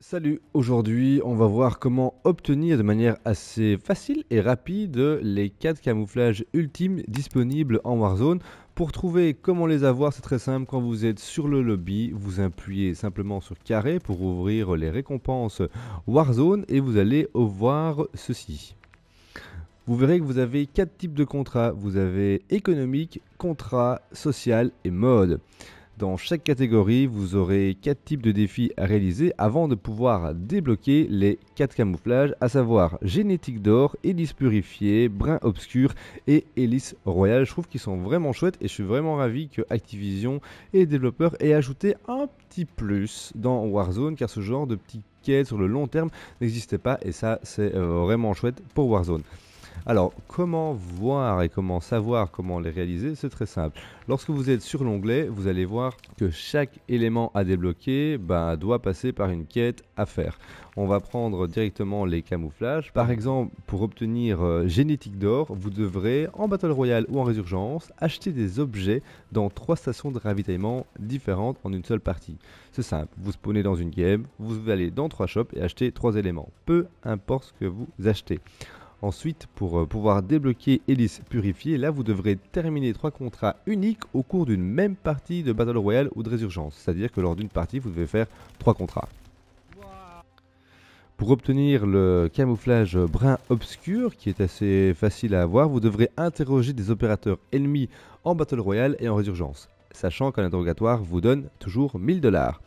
Salut, aujourd'hui on va voir comment obtenir de manière assez facile et rapide les 4 camouflages ultimes disponibles en Warzone. Pour trouver comment les avoir, c'est très simple, quand vous êtes sur le lobby, vous appuyez simplement sur carré pour ouvrir les récompenses Warzone et vous allez voir ceci. Vous verrez que vous avez 4 types de contrats, vous avez économique, contrat, social et mode. Dans chaque catégorie, vous aurez 4 types de défis à réaliser avant de pouvoir débloquer les 4 camouflages, à savoir Génétique d'or, Hélice purifiée, Brin obscur et Hélice royale. Je trouve qu'ils sont vraiment chouettes et je suis vraiment ravi que Activision et les développeurs aient ajouté un petit plus dans Warzone car ce genre de petits quêtes sur le long terme n'existait pas et ça c'est euh, vraiment chouette pour Warzone. Alors, comment voir et comment savoir comment les réaliser C'est très simple. Lorsque vous êtes sur l'onglet, vous allez voir que chaque élément à débloquer ben, doit passer par une quête à faire. On va prendre directement les camouflages. Par exemple, pour obtenir euh, Génétique d'or, vous devrez, en Battle Royale ou en Résurgence, acheter des objets dans trois stations de ravitaillement différentes en une seule partie. C'est simple, vous spawnez dans une game, vous allez dans trois shops et achetez trois éléments. Peu importe ce que vous achetez. Ensuite, pour euh, pouvoir débloquer Hélice Purifiée, là vous devrez terminer trois contrats uniques au cours d'une même partie de Battle Royale ou de Résurgence, c'est-à-dire que lors d'une partie vous devez faire trois contrats. Pour obtenir le camouflage brun obscur, qui est assez facile à avoir, vous devrez interroger des opérateurs ennemis en Battle Royale et en Résurgence, sachant qu'un interrogatoire vous donne toujours 1000 dollars.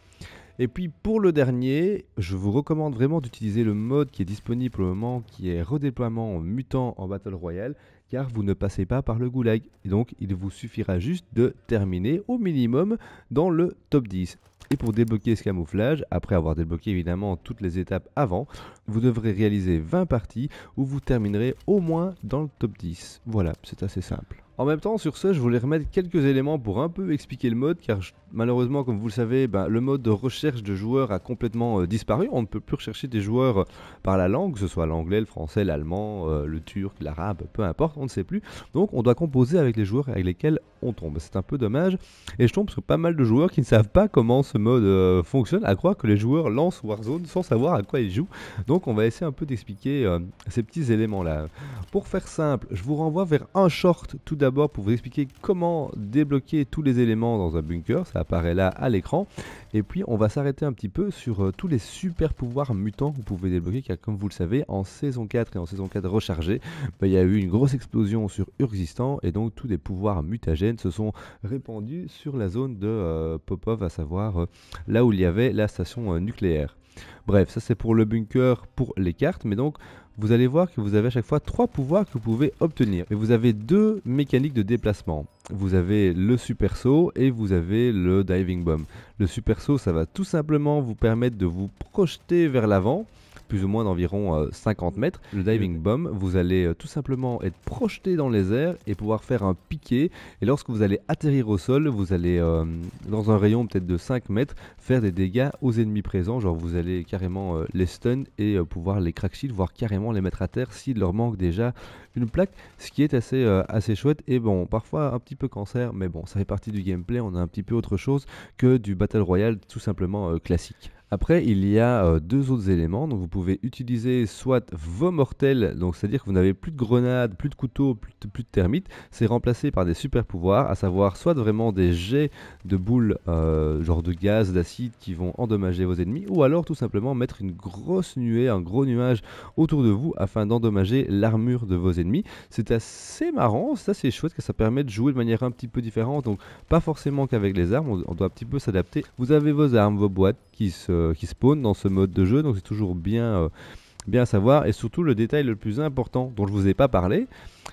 Et puis pour le dernier, je vous recommande vraiment d'utiliser le mode qui est disponible au moment, qui est redéploiement mutant en Battle Royale, car vous ne passez pas par le goulag. Et donc il vous suffira juste de terminer au minimum dans le top 10. Et pour débloquer ce camouflage, après avoir débloqué évidemment toutes les étapes avant, vous devrez réaliser 20 parties où vous terminerez au moins dans le top 10. Voilà, c'est assez simple. En même temps, sur ce, je voulais remettre quelques éléments pour un peu expliquer le mode car je malheureusement, comme vous le savez, ben, le mode de recherche de joueurs a complètement euh, disparu. On ne peut plus rechercher des joueurs euh, par la langue, que ce soit l'anglais, le français, l'allemand, euh, le turc, l'arabe, peu importe, on ne sait plus. Donc on doit composer avec les joueurs avec lesquels on tombe. C'est un peu dommage. Et je tombe sur pas mal de joueurs qui ne savent pas comment ce mode fonctionne, à croire que les joueurs lancent Warzone sans savoir à quoi ils jouent. Donc on va essayer un peu d'expliquer ces petits éléments-là. Pour faire simple, je vous renvoie vers un short tout d'abord pour vous expliquer comment débloquer tous les éléments dans un bunker apparaît là à l'écran. Et puis on va s'arrêter un petit peu sur euh, tous les super pouvoirs mutants que vous pouvez débloquer, car comme vous le savez, en saison 4 et en saison 4 rechargée, bah, il y a eu une grosse explosion sur Urxistan, et donc tous les pouvoirs mutagènes se sont répandus sur la zone de euh, Popov, à savoir euh, là où il y avait la station nucléaire. Bref, ça c'est pour le bunker, pour les cartes, mais donc vous allez voir que vous avez à chaque fois trois pouvoirs que vous pouvez obtenir. Et vous avez deux mécaniques de déplacement. Vous avez le super saut et vous avez le diving bomb. Le super saut, ça va tout simplement vous permettre de vous projeter vers l'avant plus ou moins d'environ 50 euh, mètres. Le diving bomb, vous allez euh, tout simplement être projeté dans les airs et pouvoir faire un piqué. Et lorsque vous allez atterrir au sol, vous allez, euh, dans un rayon peut-être de 5 mètres, faire des dégâts aux ennemis présents. Genre vous allez carrément les stun et pouvoir les crack shield, voire carrément les mettre à terre s'il leur manque déjà une plaque. Ce qui est assez, assez chouette et bon, parfois un petit peu cancer, mais bon, ça fait partie du gameplay. On a un petit peu autre chose que du Battle Royale tout simplement classique. Après, il y a euh, deux autres éléments. Donc, vous pouvez utiliser soit vos mortels, donc c'est-à-dire que vous n'avez plus de grenades, plus de couteaux, plus de, termites. C'est remplacé par des super pouvoirs, à savoir soit vraiment des jets de boules, euh, genre de gaz, d'acide, qui vont endommager vos ennemis, ou alors tout simplement mettre une grosse nuée, un gros nuage autour de vous afin d'endommager l'armure de vos ennemis. C'est assez marrant, ça, c'est chouette que ça permet de jouer de manière un petit peu différente. Donc, pas forcément qu'avec les armes, on doit un petit peu s'adapter. Vous avez vos armes, vos boîtes qui se euh, qui spawnent dans ce mode de jeu, donc c'est toujours bien euh, bien à savoir. Et surtout, le détail le plus important dont je ne vous ai pas parlé,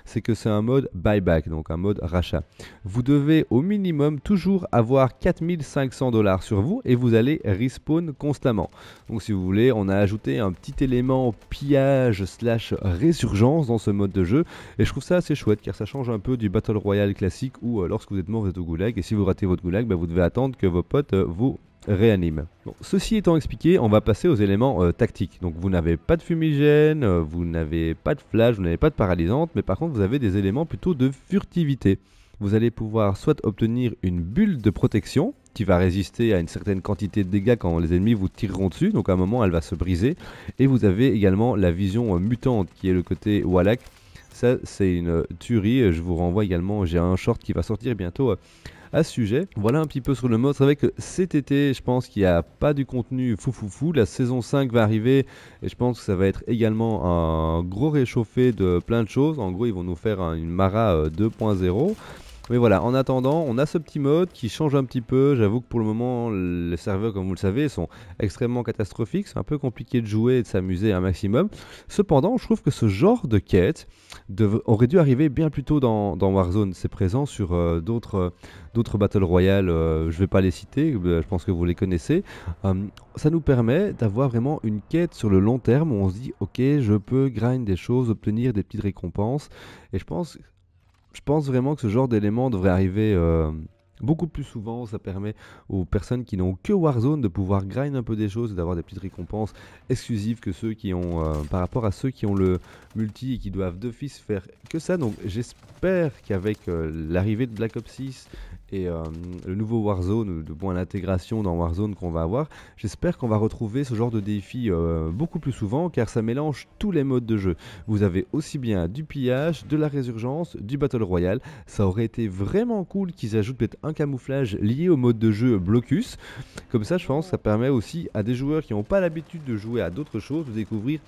c'est que c'est un mode buyback, donc un mode rachat. Vous devez au minimum toujours avoir 4500 dollars sur vous et vous allez respawn constamment. Donc si vous voulez, on a ajouté un petit élément pillage slash résurgence dans ce mode de jeu. Et je trouve ça assez chouette car ça change un peu du Battle Royale classique où euh, lorsque vous êtes mort, vous êtes au goulag. Et si vous ratez votre goulag, bah, vous devez attendre que vos potes vous réanime. ceci étant expliqué, on va passer aux éléments euh, tactiques. Donc vous n'avez pas de fumigène, euh, vous n'avez pas de flash, vous n'avez pas de paralysante, mais par contre vous avez des éléments plutôt de furtivité. Vous allez pouvoir soit obtenir une bulle de protection qui va résister à une certaine quantité de dégâts quand les ennemis vous tireront dessus, donc à un moment elle va se briser. Et vous avez également la vision euh, mutante qui est le côté wallack. Ça c'est une tuerie, je vous renvoie également, j'ai un short qui va sortir bientôt à sujet. Voilà un petit peu sur le mode. avec cet été, je pense qu'il n'y a pas du contenu fou fou fou. La saison 5 va arriver et je pense que ça va être également un gros réchauffé de plein de choses. En gros, ils vont nous faire une Mara 2.0. Euh, mais voilà, en attendant, on a ce petit mode qui change un petit peu. J'avoue que pour le moment, les serveurs, comme vous le savez, sont extrêmement catastrophiques. C'est un peu compliqué de jouer et de s'amuser un maximum. Cependant, je trouve que ce genre de quête aurait dû arriver bien plus tôt dans, Warzone. C'est présent sur euh, d'autres euh, d'autres Battle Royale. Euh, je ne vais pas les citer, je pense que vous les connaissez. Hum, ça nous permet d'avoir vraiment une quête sur le long terme où on se dit, ok, je peux grind des choses, obtenir des petites récompenses. Et je pense je pense vraiment que ce genre d'éléments devrait arriver euh, beaucoup plus souvent. Ça permet aux personnes qui n'ont que Warzone de pouvoir grind un peu des choses et d'avoir des petites récompenses exclusives que ceux qui ont, euh, par rapport à ceux qui ont le multi et qui doivent d'office faire que ça. Donc j'espère qu'avec euh, l'arrivée de Black Ops 6 et euh, le nouveau Warzone, de point l'intégration dans Warzone qu'on va avoir, j'espère qu'on va retrouver ce genre de défi euh, beaucoup plus souvent car ça mélange tous les modes de jeu. Vous avez aussi bien du pillage, de la résurgence, du Battle Royale. Ça aurait été vraiment cool qu'ils ajoutent peut-être un camouflage lié au mode de jeu Blocus. Comme ça, je pense ça permet aussi à des joueurs qui n'ont pas l'habitude de jouer à d'autres choses de découvrir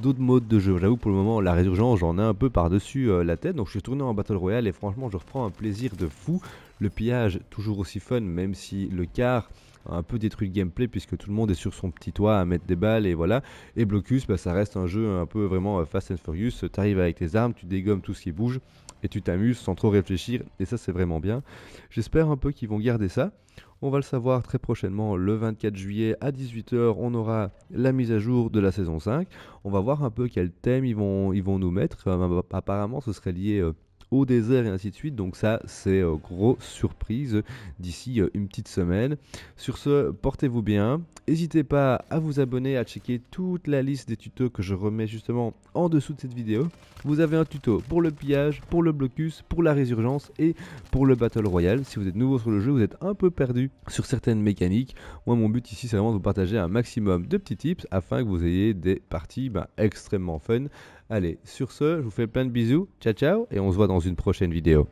d'autres modes de jeu. J'avoue pour le moment la résurgence j'en ai un peu par-dessus euh, la tête donc je suis tourné en Battle Royale et franchement je reprends un plaisir de fou. Le pillage, toujours aussi fun, même si le car un peu détruit le gameplay puisque tout le monde est sur son petit toit à mettre des balles et voilà. Et Blocus, bah, ça reste un jeu un peu vraiment euh, Fast and Furious. Tu arrives avec tes armes, tu dégommes tout ce qui bouge et tu t'amuses sans trop réfléchir. Et ça, c'est vraiment bien. J'espère un peu qu'ils vont garder ça. On va le savoir très prochainement, le 24 juillet à 18h, on aura la mise à jour de la saison 5. On va voir un peu quel thème ils vont, ils vont nous mettre. Euh, apparemment, ce serait lié euh, au désert et ainsi de suite. Donc ça, c'est euh, gros surprise d'ici euh, une petite semaine. Sur ce, portez-vous bien. N'hésitez pas à vous abonner, à checker toute la liste des tutos que je remets justement en dessous de cette vidéo. Vous avez un tuto pour le pillage, pour le blocus, pour la résurgence et pour le battle royale. Si vous êtes nouveau sur le jeu, vous êtes un peu perdu sur certaines mécaniques. Moi, mon but ici, c'est vraiment de vous partager un maximum de petits tips afin que vous ayez des parties ben, extrêmement fun Allez, sur ce, je vous fais plein de bisous, ciao ciao, et on se voit dans une prochaine vidéo.